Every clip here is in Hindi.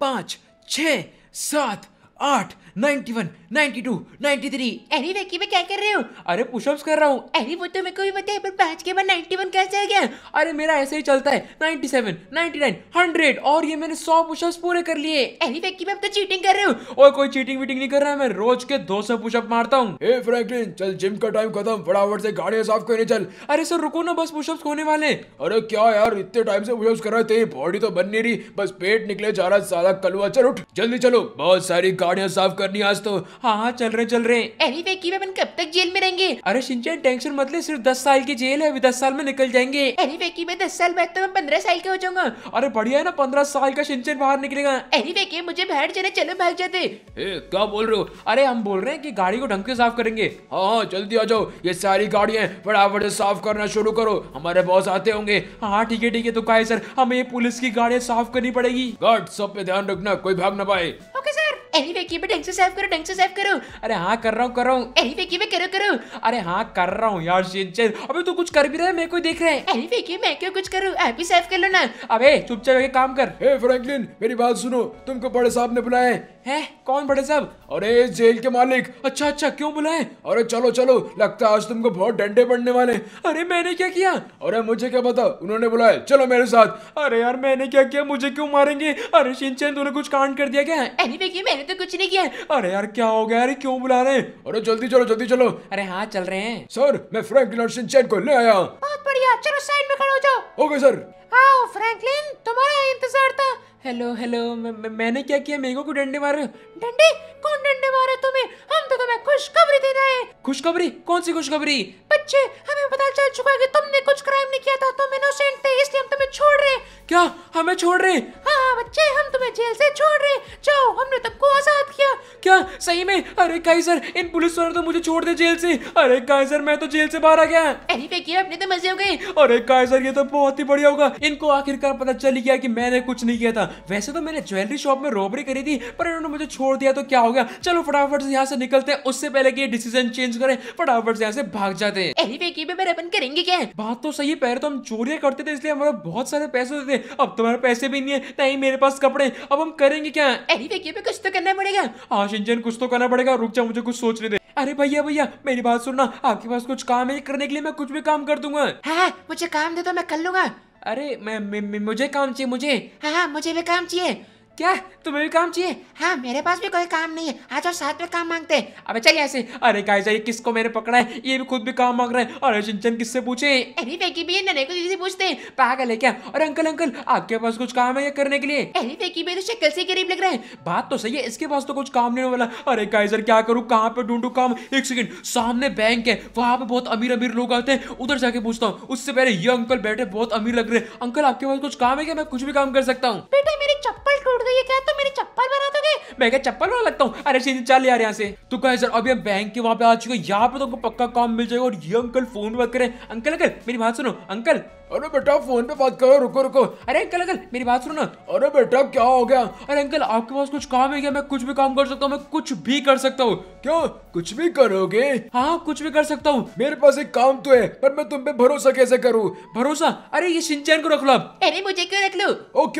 पाँच छ सात आठ वन टू थ्री अरे मैं क्या कर रहे हो अरे पुशअप्स कर रहा हूँ अरे वो तो मेरे को भी पर पाँच के बाद वन कैसे आ गया अरे मेरा ऐसे ही चलता है सेवन नाइन हंड्रेड और ये मैंने सौ पुशअप्स पूरे कर लिए अरे मैं तो चीटिंग कर रहे हो और कोई चीटिंग वीटिंग नहीं कर रहा है मैं रोज के दो सौ पुशअप मारता हूँ ए फ्रैंकलिन चल जिम का टाइम खत्म फटाफट से गाड़ियाँ साफ करने चल अरे सर रुको ना बस पुशअप्स होने वाले अरे क्या यार इतने टाइम से पुशअप्स कर रहे थे बॉडी तो बन नहीं रही बस पेट निकले जा रहा सारा कलुआ चल उठ जल्दी चलो बहुत सारी गाड़ियाँ साफ करनी आज तो हाँ हाँ चल रहे चल रहे एनी anyway, की अपन कब तक जेल में रहेंगे अरे शिंचन टेंशन मत ले सिर्फ दस साल की जेल है अभी दस साल में निकल जाएंगे एनी anyway, की मैं दस साल बाद तो मैं पंद्रह साल का हो जाऊंगा अरे बढ़िया है ना पंद्रह साल का सिंचन बाहर निकलेगा एनी anyway, की मुझे बाहर जाने चलो भाग जाते क्या बोल रहे हो अरे हम बोल रहे हैं की गाड़ी को ढंग से साफ करेंगे हाँ, हाँ जल्दी आ जाओ ये सारी गाड़ियाँ फटाफट साफ करना शुरू करो हमारे बॉस आते होंगे हाँ, हाँ ठीक है ठीक है तो कहा सर हमें पुलिस की गाड़ियाँ साफ करनी पड़ेगी गार्ड सब पे ध्यान रखना कोई भाग ना पाए ओके सर अरे वेकी ढंग से सेव करो ढंग सेव करो अरे हाँ कर रहा हूँ कर रहा हूँ अरे वेकी करो करो अरे हाँ कर रहा हूँ यार शिनचैन अबे तू कुछ कर भी रहा है मेरे को देख रहा है अरे वेकी मैं क्यों कुछ करूँ आप भी सेव कर लो ना अबे चुपचाप होके काम कर हे फ्रैंकलिन मेरी बात सुनो तुमको बड़े साहब ने बुलाया है हैं कौन बड़े साहब अरे जेल के मालिक अच्छा अच्छा क्यों बुलाए अरे चलो चलो लगता है आज तुमको बहुत डंडे पड़ने वाले अरे मैंने क्या किया अरे मुझे क्या पता उन्होंने बुलाया चलो मेरे साथ अरे यार मैंने क्या किया मुझे क्यों मारेंगे अरे शिनचैन तूने कुछ कांड कर दिया क्या anyway, मैंने तो कुछ नहीं किया अरे यार क्या हो गया अरे क्यों बुला रहे अरे जल्दी चलो जल्दी चलो अरे हाँ चल रहे हैं सर मैं फ्रैंकलिन और सिंचैन को ले आया बहुत बढ़िया चलो साइड में खड़े हो जाओ ओके सर आओ फ्रैंकलिन तुम्हारा इंतजार था हेलो हेलो मैंने क्या किया मेगो को डंडे मारे डंडे कौन डंडे मारे तुम्हें हम तो तुम्हें खुशखबरी देना है खुशखबरी कौन सी खुशखबरी बच्चे हमें पता चल चुका है कि तुमने कुछ क्राइम नहीं किया था तुम इनोसेंट थे इसलिए हम तुम्हें छोड़ रहे क्या हमें छोड़ रहे हाँ बच्चे हम तुम्हें जेल से छोड़ रहे जाओ हमने तुमको आजाद किया क्या सही में अरे कहीं इन पुलिस वालों तो मुझे छोड़ दे जेल से अरे कहीं मैं तो जेल से बाहर आ गया अरे किया अपने तो मजे हो गए अरे कहीं ये तो बहुत ही बढ़िया होगा इनको आखिरकार पता चल गया कि मैंने कुछ नहीं किया था वैसे तो मैंने ज्वेलरी शॉप में रॉबरी करी थी पर इन्होंने मुझे छोड़ दिया तो क्या हो गया चलो फटाफट से यहाँ से निकलते हैं उससे पहले कि ये डिसीजन चेंज करें फटाफट से यहाँ से भाग जाते हैं अपन करेंगे क्या बात तो सही है पहले तो हम चोरिया करते थे इसलिए हमारे बहुत सारे पैसे होते थे अब तुम्हारे पैसे भी नहीं है नहीं मेरे पास कपड़े अब हम करेंगे क्या अरे पे कुछ तो करना पड़ेगा हाँ शिंचन कुछ तो करना पड़ेगा रुक जा मुझे कुछ सोचने दे अरे भैया भैया मेरी बात सुनना आपके पास कुछ काम है करने के लिए मैं कुछ भी काम कर दूंगा हाँ, हाँ मुझे काम दे तो मैं कर लूंगा अरे मैं, मैं, मैं मुझे काम चाहिए मुझे हाँ, हाँ मुझे भी काम चाहिए क्या तुम्हें भी काम चाहिए हाँ मेरे पास भी कोई काम नहीं है आज और साथ में काम मांगते हैं अबे चलिए ऐसे अरे गाइस जाइए किसको मैंने पकड़ा है ये भी खुद भी काम मांग रहे हैं अरे चिंचन किससे पूछे अरे फेंकी भी नरे को दीदी से पूछते हैं पागल है क्या और अंकल अंकल आपके पास कुछ काम है ये करने के लिए अरे फेंकी भी तो शक्ल से गरीब लग रहे हैं बात तो सही है इसके पास तो कुछ काम नहीं वाला अरे गाइजर क्या करूँ कहाँ पे ढूंढू काम एक सेकंड सामने बैंक है वहाँ पे बहुत अमीर अमीर लोग आते हैं उधर जाके पूछता हूँ उससे पहले ये अंकल बैठे बहुत अमीर लग रहे हैं अंकल आपके पास कुछ काम है क्या मैं कुछ भी काम कर सकता हूँ बेटा मेरी चप्पल टूट दोगे तो ये क्या तो मेरी चप्पल बना दोगे मैं क्या चप्पल बना लगता हूँ अरे सीधे चल यार यहाँ से तो कहे सर अभी हम बैंक के वहाँ पे आ चुके हैं यहाँ पे तुमको तो पक्का काम मिल जाएगा और ये अंकल फोन बात करे अंकल अंकल मेरी बात सुनो अंकल अरे बेटा फोन पे बात करो रुको रुको अरे अंकल अंकल मेरी बात सुनो ना अरे बेटा क्या हो गया अरे अंकल आपके पास कुछ काम है क्या मैं कुछ भी काम कर सकता हूँ मैं कुछ भी कर सकता हूँ क्यों कुछ भी करोगे हाँ कुछ भी कर सकता हूँ मेरे पास एक काम तो है पर मैं तुम पे भरोसा कैसे करूँ भरोसा अरे ये सिंचन को रख लो अरे मुझे क्यों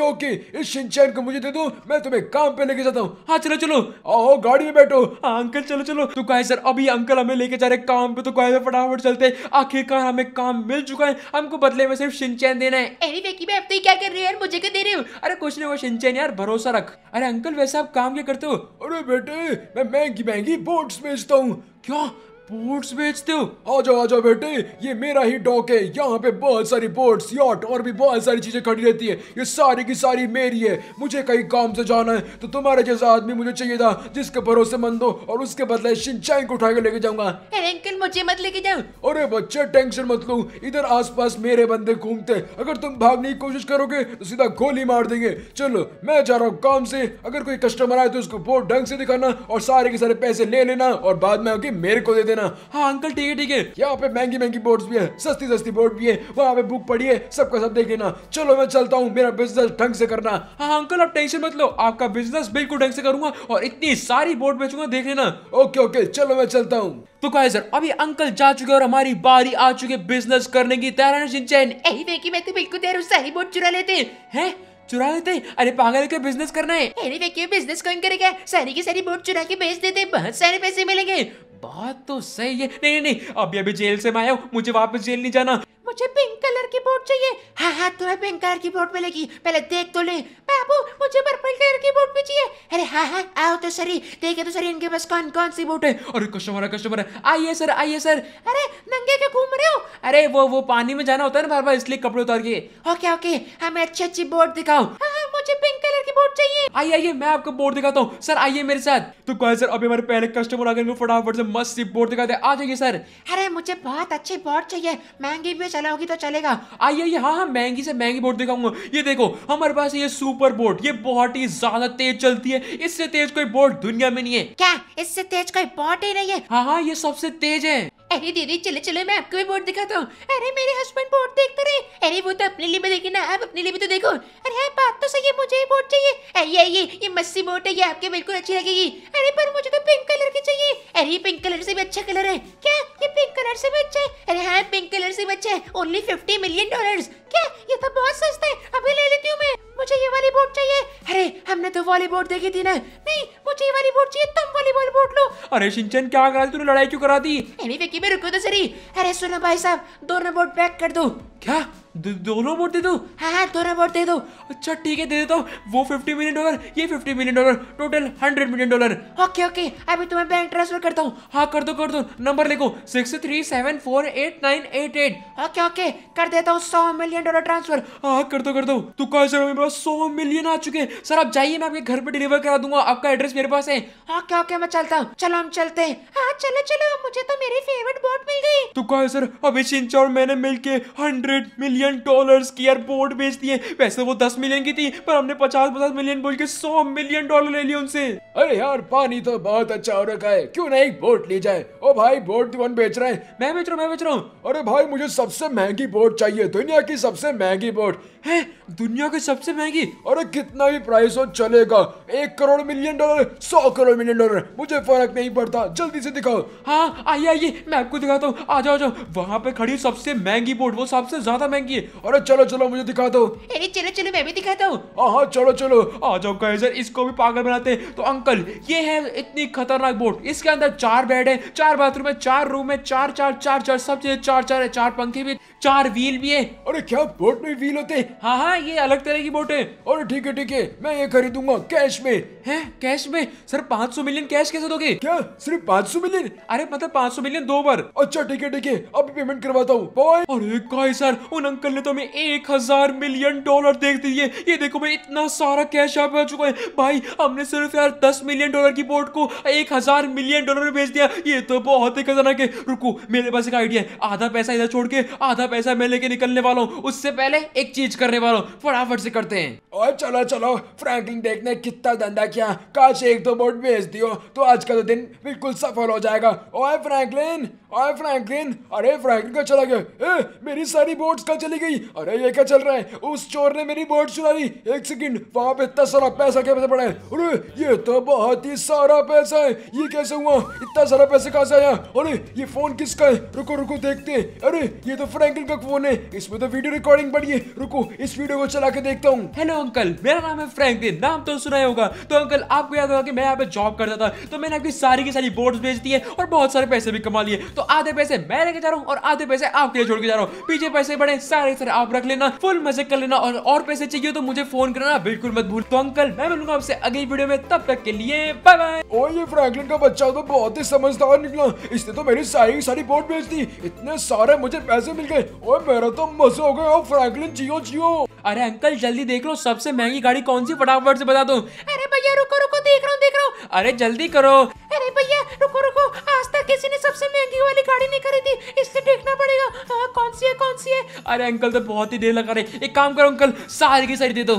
ओके ओके इस शिनचैन को मुझे दे दो मैं तुम्हें काम पे लेके जाता हूँ हाँ चलो चलो आओ गाड़ी में बैठो हाँ अंकल चलो चलो तो कहे सर अभी अंकल हमें लेके जा रहे काम पे तो कहे कहा फटाफट चलते आखिरकार हमें काम मिल चुका है हमको बदले में सिर्फ शिनचैन देना है अरे वेकी मैं अब तो क्या कर रही हो यार मुझे क्या दे रहे हो अरे कुछ नहीं वो शिनचैन यार भरोसा रख अरे अंकल वैसे आप काम क्या करते हो अरे बेटे मैं महंगी महंगी बोट्स बेचता हूँ क्यों बोट्स बेचते हो आ जाओ बेटे ये मेरा ही डॉक है यहाँ पे बहुत सारी बोट्स यॉट और भी बहुत सारी चीज़ें खड़ी रहती है ये सारी की सारी मेरी है मुझे कहीं काम से जाना है तो तुम्हारे जैसा आदमी मुझे चाहिए था जिसके भरोसेमंद हो और उसके बदले सिंचाई को उठा के लेके जाऊंगा अंकल मुझे मत लेके जाओ अरे बच्चे टेंशन मत लो इधर आस मेरे बंदे घूमते अगर तुम भागने की कोशिश करोगे तो सीधा गोली मार देंगे चलो मैं जा रहा हूँ काम से अगर कोई कस्टमर आए तो उसको बोर्ड ढंग से दिखाना और सारे के सारे पैसे ले लेना और बाद में आके मेरे को दे देना ना हाँ अंकल ठीक है ठीक है यहाँ पे महंगी महंगी बोर्ड भी है सस्ती सस्ती बोर्ड भी है वहाँ पे बुक पढ़िए है सबका सब देख लेना चलो मैं चलता हूँ मेरा बिजनेस ढंग से करना हाँ अंकल आप टेंशन मत लो आपका बिजनेस बिल्कुल ढंग से करूंगा और इतनी सारी बोर्ड बेचूंगा देख लेना ओके ओके चलो मैं चलता हूँ तो कहा सर अभी अंकल जा चुके और हमारी बारी आ चुके बिजनेस करने की तैयार है सिंचन यही मैं तो बिल्कुल देर सारी बोर्ड चुरा लेते हैं चुरा लेते अरे पागल के बिजनेस करना है अरे क्यों बिजनेस कौन करेगा सारी की सारी बोट चुरा के बेच देते बहुत सारे पैसे मिलेंगे बात तो सही है नहीं नहीं नहीं अभी अभी जेल से मैं आया हूँ मुझे वापस जेल नहीं जाना मुझे पिंक कलर की बोट चाहिए हाँ, हाँ तुम्हें पिंक कलर की बोट मिलेगी पहले देख तो ले बाबू मुझे पर्पल कलर की बोट भी चाहिए अरे हाँ हाँ आओ तो सर देखे तो सर इनके पास कौन कौन सी बोट है अरे कस्टमर है कस्टमर है आइए सर आइए सर अरे नंगे क्या घूम रहे हो अरे वो वो पानी में जाना होता है ना बार बार इसलिए कपड़े उतार के ओके ओके हमें हाँ, अच्छी अच्छी बोट दिखाओ हाँ, मुझे पिंक कलर की बोट चाहिए आइए आइए मैं आपको बोट दिखाता हूँ सर आइए मेरे साथ तो कहे सर अभी हमारे पहले कस्टमर आ गए फटाफट से मस्त सी बोट दिखाते आ जाइए सर अरे मुझे बहुत अच्छी बोट चाहिए महंगी भी चलाओगी तो चलेगा आइए आइए हाँ हाँ महंगी से महंगी बोट दिखाऊंगा ये देखो हमारे पास ये सुपर बोट ये बहुत ही ज्यादा तेज चलती है इससे तेज कोई बोट दुनिया में नहीं है क्या इससे तेज कोई बोट ही नहीं है हाँ हाँ ये सबसे तेज है अरे दीदी चले चले मैं आपको भी बोर्ड दिखाता हूँ अरे मेरे हस्बैंड बोर्ड देखते रहे अरे वो तो अपने लिए भी देखे ना आप अपने लिए भी तो देखो अरे हाँ बात तो सही है मुझे बोर्ड चाहिए अरे ये ये मस्सी बोर्ड है ये आपके बिल्कुल अच्छी लगेगी अरे पर मुझे तो पिंक कलर की चाहिए अरे पिंक कलर से भी अच्छा कलर है क्या पिंक कलर से बच्चे अरे हाँ पिंक कलर से बच्चे ओनली फिफ्टी मिलियन डॉलर क्या ये तो बहुत सस्ते अभी ले लेती हूँ मैं मुझे ये वाली बोट चाहिए अरे हमने तो वाली बोट देखी थी ना नहीं मुझे ये वाली बोट चाहिए तुम वाली बोट बोट लो अरे सिंचन क्या करा तूने लड़ाई क्यों करा दी एनी अरे विकी में रुको तो सरी अरे सुनो भाई साहब दोनों बोट पैक कर दो क्या दोनों वोट दे दो हाँ हाँ दोनों वोट दे दो अच्छा ठीक है दे देता हूँ वो फिफ्टी मिलियन डॉलर ये fifty million dollar total hundred million dollar okay okay अभी तुम्हें बैंक ट्रांसफर करता हूँ हाँ कर दो कर दो नंबर लिखो six three seven four eight nine eight eight okay okay कर देता हूँ सौ मिलियन डॉलर ट्रांसफर हाँ कर दो कर दो तू कहा सर मेरे पास सौ मिलियन आ चुके हैं सर आप जाइए मैं आपके घर पर डिलीवर करा दूंगा आपका एड्रेस मेरे पास है ओके ओके मैं चलता हूँ चलो हम चलते हैं हाँ चलो चलो मुझे तो मेरी फेवरेट बोट मिल गई तो कहा सर अभी सिंचा और मैंने के हंड्रेड मिलियन मिलियन डॉलर्स की एयरपोर्ट बेच दिए वैसे वो दस मिलियन की थी पर हमने पचास पचास मिलियन बोल के सौ मिलियन डॉलर ले लिया उनसे अरे यार पानी तो बहुत अच्छा हो रखा है क्यों ना एक बोट ली जाए ओ भाई बोट कौन बेच रहा है मैं बेच रहा हूँ मैं बेच रहा हूँ अरे भाई मुझे सबसे महंगी बोट चाहिए दुनिया की सबसे महंगी बोट है दुनिया की सबसे महंगी अरे कितना भी प्राइस हो चलेगा एक करोड़ मिलियन डॉलर सौ करोड़ मिलियन डॉलर मुझे फर्क नहीं पड़ता जल्दी से दिखाओ हाँ आइए आइए मैं आपको दिखाता हूँ आ जाओ जाओ वहाँ पे खड़ी सबसे महंगी बोट वो सबसे ज्यादा महंगी है अरे चलो चलो मुझे दिखा दो अरे चलो चलो मैं भी दिखाता हूँ हाँ, हाँ चलो चलो आ जाओ गाइजर इसको भी पागल बनाते हैं तो अंकल ये है इतनी खतरनाक बोट इसके अंदर चार बेड है चार बाथरूम है चार रूम है चार चार चार चार सब चीजें चार चार है चार पंखे भी चार व्हील भी है अरे क्या बोट में व्हील होते हाँ हाँ ये अलग तरह की बोट है और ठीक है ठीक है मैं ये खरीदूंगा कैश में है कैश में सर 500 मिलियन कैश कैसे दोगे क्या सिर्फ 500 मिलियन अरे मतलब 500 मिलियन दो बार अच्छा ठीक है ठीक है अभी पेमेंट करवाता हूँ अरे काय सर उन अंकल ने तो हमें एक हजार मिलियन डॉलर देख दिए ये देखो मैं इतना सारा कैश आप आ चुका है भाई हमने सिर्फ यार दस मिलियन डॉलर की बोट को एक हजार मिलियन डॉलर में बेच दिया ये तो बहुत ही खजाना है रुको मेरे पास एक आइडिया है आधा पैसा इधर छोड़ के आधा पैसा मैं लेके निकलने वाला हूँ उससे पहले एक चीज करने वाला हूँ फटाफट से करते हैं और चलो चलो फ्रैंकलिन देखने कितना धंधा किया काश एक दो बोट भेज दियो तो आज का तो दिन बिल्कुल सफल हो जाएगा ओए फ्रैंकलिन ओए फ्रैंकलिन अरे फ्रैंकलिन का चला गया ए, मेरी सारी बोट्स कल चली गई अरे ये क्या चल रहा है उस चोर ने मेरी बोट चुरा ली एक सेकंड वहां पे इतना सारा पैसा कैसे पड़ा है अरे ये तो बहुत ही सारा पैसा है ये कैसे हुआ इतना सारा पैसा कहाँ से आया अरे ये फोन किसका है रुको रुको देखते हैं अरे ये तो फ्रैंक अंकल का फोन है इसमें तो वीडियो रिकॉर्डिंग पड़ी है रुको इस वीडियो को चला के देखता हूँ हेलो अंकल मेरा नाम है दिन नाम तो सुना होगा तो अंकल आपको याद होगा कि मैं यहाँ पे जॉब करता था तो मैंने आपकी सारी की सारी बोर्ड भेज दी है और बहुत सारे पैसे भी कमा लिए तो आधे पैसे मैं लेके जा रहा हूँ और आधे पैसे आपके लिए छोड़ के जा रहा हूँ पीछे पैसे बढ़े सारे सारे आप रख लेना फुल मजे कर लेना और और पैसे चाहिए तो मुझे फोन करना बिल्कुल मत भूल तो अंकल मैं मिलूंगा आपसे अगली वीडियो में तब तक के लिए बाय बाय और ये फ्रैंकलिन का बच्चा तो बहुत ही समझदार निकला इसने तो मेरी सारी सारी बोर्ड बेच दी इतने सारे मुझे पैसे मिल गए ओए मेरा तो मजे हो गया फ्रैंकलिन जियो जियो अरे अंकल जल्दी देख लो सबसे महंगी गाड़ी कौन सी फटाफट से बता दो अरे भैया रुको रुको देख रहा हूँ देख रहा हूँ अरे जल्दी करो अरे भैया रुको रुको आज तक किसी ने सबसे महंगी वाली गाड़ी नहीं खरीदी इससे देखना पड़ेगा आ, हाँ, कौन सी है कौन सी है अरे अंकल तो बहुत ही देर लगा रहे एक काम करो अंकल सारी की सारी दे दो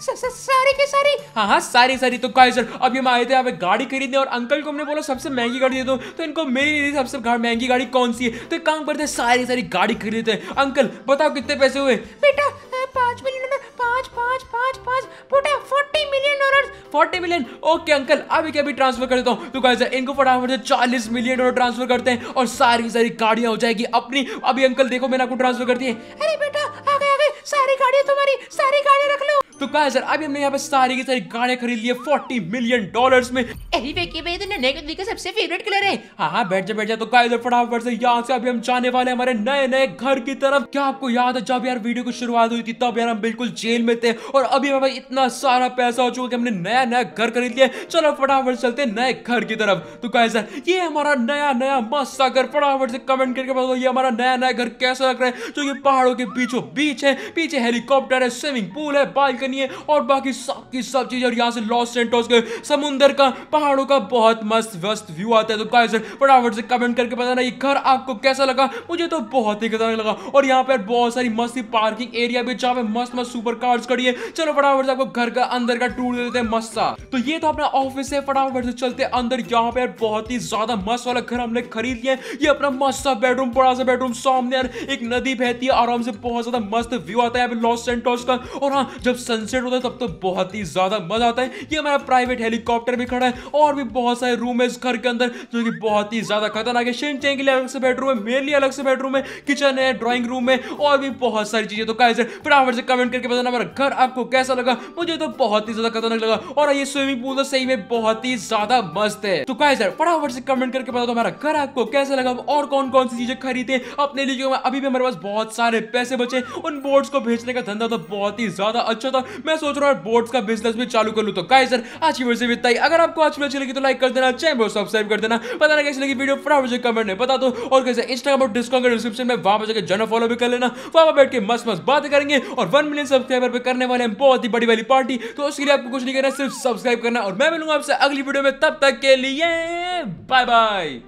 सारी की सारी हाँ हाँ सारी सारी तो कहा सर अभी हम आए थे हमें गाड़ी खरीदने और अंकल को हमने बोला सबसे महंगी गाड़ी दे दो तो इनको मेरी नहीं सबसे महंगी गाड़ी कौन सी है तो काम करते हैं सारी सारी गाड़ी खरीदते हैं अंकल बताओ कितने पैसे हुए बेटा पाँच मिलियन पाँच पाँच पाँच पाँच बेटा forty million dollar forty million okay uncle अभी क्या भी ट्रांसफर कर देता हूँ तो कहा इनको फटाफट से चालीस मिलियन डॉलर ट्रांसफर करते हैं और सारी सारी गाड़ियाँ हो जाएगी अपनी अभी अंकल देखो मैंने आपको ट्रांसफर कर दिए अरे बेटा आ गए आ गए सारी गाड़ियाँ तुम्हारी सारी गाड़ियाँ रख लो तो कहा सर अभी हमने यहाँ पे सारी की सारी गाड़ियां खरीद लिया फोर्टी मिलियन डॉलर में तो का सबसे फेवरेट कलर है हाँ हाँ बैठ जा बैठ जा तो कहा फटाफट से यहाँ से अभी हम जाने वाले हमारे नए नए घर की तरफ क्या आपको याद है जब यार वीडियो की शुरुआत हुई थी तब यार हम बिल्कुल जेल में थे और अभी हमारे इतना सारा पैसा हो चुका कि हमने नया नया घर खरीद लिया चलो फटाफट चलते नए घर की तरफ तो कहा सर ये हमारा नया नया मस्त घर फटाफट से कमेंट करके बताओ ये हमारा नया नया घर कैसा लग रहा है जो ये पहाड़ों के बीचों बीच है पीछे हेलीकॉप्टर है स्विमिंग पूल है बालकनी करनी है और बाकी सब की सब चीज़ और यहाँ से लॉस सेंटोस के समुंदर का पहाड़ों का बहुत मस्त व्यस्त व्यू आता है तो गाइस फटाफट से कमेंट करके बताना ये घर आपको कैसा लगा मुझे तो बहुत ही खतरनाक लगा और यहाँ पर बहुत सारी मस्ती पार्किंग एरिया भी जहाँ पे मस्त मस्त सुपर कार्स खड़ी है चलो फटाफट से आपको घर का अंदर का टूर दे देते हैं मस्त सा तो ये तो अपना ऑफिस है फटाफट से चलते अंदर यहाँ पे बहुत ही ज्यादा मस्त वाला घर हमने खरीद लिया ये अपना मस्त सा बेडरूम बड़ा सा बेडरूम सामने एक नदी बहती है आराम से बहुत ज्यादा मस्त व्यू आता है लॉस सेंटोस का और हाँ जब सन सनसेट होता है तब तो बहुत ही ज्यादा मजा आता है ये हमारा प्राइवेट हेलीकॉप्टर भी खड़ा है और भी बहुत सारे रूम है इस घर के अंदर जो कि बहुत ही ज्यादा खतरनाक है शिनचैन के लिए अलग से बेडरूम है मेरे लिए अलग से बेडरूम है किचन है ड्रॉइंग रूम है और भी बहुत सारी चीजें तो कैसे फटाफट से कमेंट करके बताना हमारा घर आपको कैसा लगा मुझे तो बहुत ही ज्यादा खतरनाक लगा और ये स्विमिंग पूल तो सही में बहुत ही ज्यादा मस्त है तो कैसे फटाफट से कमेंट करके बता दो तो हमारा घर आपको कैसा लगा और कौन कौन सी चीजें खरीदे अपने लिए अभी भी हमारे पास बहुत सारे पैसे बचे उन बोर्ड्स को भेजने का धंधा तो बहुत ही ज्यादा अच्छा था मैं सोच रहा हूँ बोर्ड्स का बिजनेस भी चालू कर लू तो गाइस सर आज की वीडियो से इतना ही अगर आपको आज वीडियो अच्छी लगी तो लाइक कर देना चैनल को सब्सक्राइब कर देना पता ना कैसे लगी वीडियो फटाफट मुझे कमेंट में बता दो और कैसे इंस्टाग्राम और डिस्काउंट का डिस्क्रिप्शन में वहां पर जाकर जन फॉलो भी कर लेना वहां पर बैठ के मस्त मस्त बात करेंगे और वन मिलियन सब्सक्राइबर पर करने वाले हैं बहुत ही बड़ी वाली पार्टी तो उसके लिए आपको कुछ नहीं करना सिर्फ सब्सक्राइब करना और मैं मिलूंगा आपसे अगली वीडियो में तब तक के लिए बाय बाय